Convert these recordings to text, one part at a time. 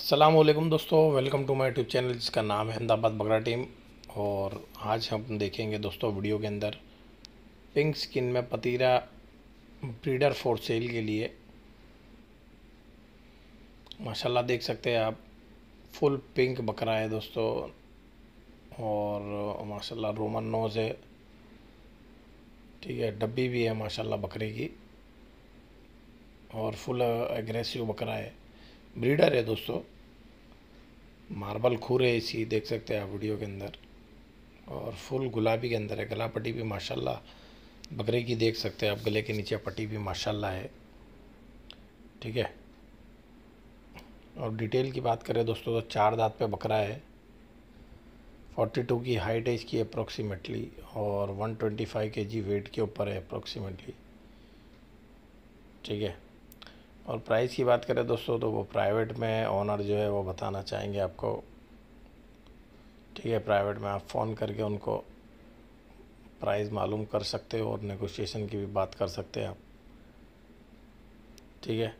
असलम दोस्तों welcome to my YouTube channel जिसका नाम है अहमदाबाद बकरा टीम और आज हम देखेंगे दोस्तों वीडियो के अंदर पिंक स्किन में पतीरा ब्रीडर फॉर सेल के लिए माशाल्लाह देख सकते हैं आप फुल पिंक बकरा है दोस्तों और माशाल्लाह रोमन नोज है ठीक है डब्बी भी है माशाल्लाह बकरे की और फुल एग्रेसिव बकरा है ब्रीडर है दोस्तों मार्बल खूर है इसी देख सकते हैं आप वीडियो के अंदर और फुल गुलाबी के अंदर है गला पट्टी भी माशाल्लाह बकरे की देख सकते हैं आप गले के नीचे पट्टी भी माशाल्लाह है ठीक है और डिटेल की बात करें दोस्तों तो चार दांत पे बकरा है 42 की हाइट है इसकी अप्रोक्सीमेटली और 125 ट्वेंटी वेट के ऊपर है अप्रोक्सीमेटली ठीक है और प्राइस की बात करें दोस्तों तो वो प्राइवेट में ऑनर जो है वो बताना चाहेंगे आपको ठीक है प्राइवेट में आप फ़ोन करके उनको प्राइस मालूम कर सकते हो और नेगोशिएशन की भी बात कर सकते हैं आप ठीक है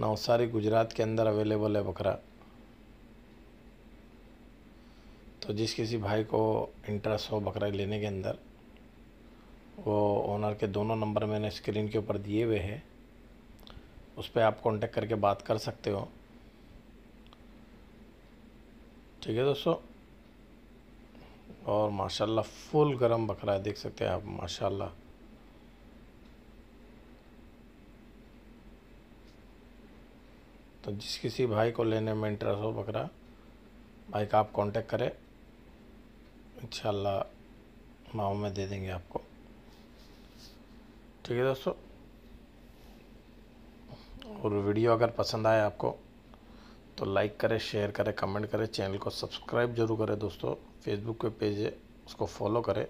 नवसारी गुजरात के अंदर अवेलेबल है बकरा तो जिस किसी भाई को इंटरेस्ट हो बकरा लेने के अंदर वो ओनर के दोनों नंबर मैंने स्क्रीन के ऊपर दिए हुए हैं उस पर आप कांटेक्ट करके बात कर सकते हो ठीक है दोस्तों और माशाल्लाह फुल गरम बकरा है देख सकते हैं आप माशाल्लाह तो जिस किसी भाई को लेने में इंटरेस्ट हो बकरा भाई का आप कांटेक्ट करें इंशाल्लाह माओ में दे देंगे आपको ठीक है दोस्तों और वीडियो अगर पसंद आए आपको तो लाइक करें शेयर करें कमेंट करें चैनल को सब्सक्राइब जरूर करें दोस्तों फेसबुक के पेज है उसको फॉलो करें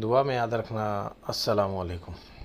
दुआ में याद रखना अस्सलाम वालेकुम